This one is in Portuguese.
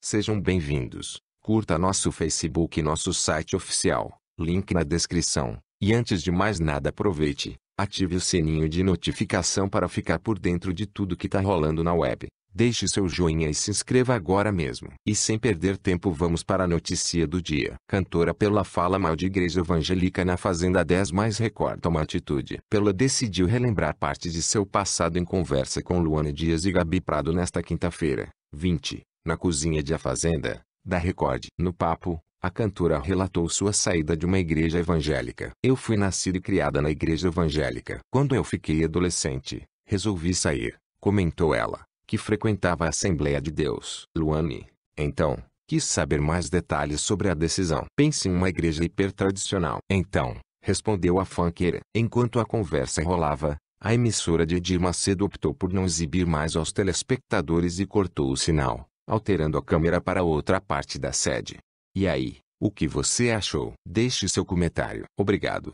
Sejam bem-vindos. Curta nosso Facebook e nosso site oficial. Link na descrição. E antes de mais nada, aproveite, ative o sininho de notificação para ficar por dentro de tudo que tá rolando na web. Deixe seu joinha e se inscreva agora mesmo. E sem perder tempo vamos para a notícia do dia. Cantora pela fala mal de igreja evangélica na Fazenda 10 mais recorda uma atitude. Pela decidiu relembrar parte de seu passado em conversa com Luana Dias e Gabi Prado nesta quinta-feira, 20, na cozinha de A Fazenda, da Record. No papo, a cantora relatou sua saída de uma igreja evangélica. Eu fui nascida e criada na igreja evangélica. Quando eu fiquei adolescente, resolvi sair, comentou ela que frequentava a Assembleia de Deus. Luane, então, quis saber mais detalhes sobre a decisão. Pense em uma igreja hipertradicional. Então, respondeu a funkeira. Enquanto a conversa rolava, a emissora de Edir Macedo optou por não exibir mais aos telespectadores e cortou o sinal, alterando a câmera para outra parte da sede. E aí, o que você achou? Deixe seu comentário. Obrigado.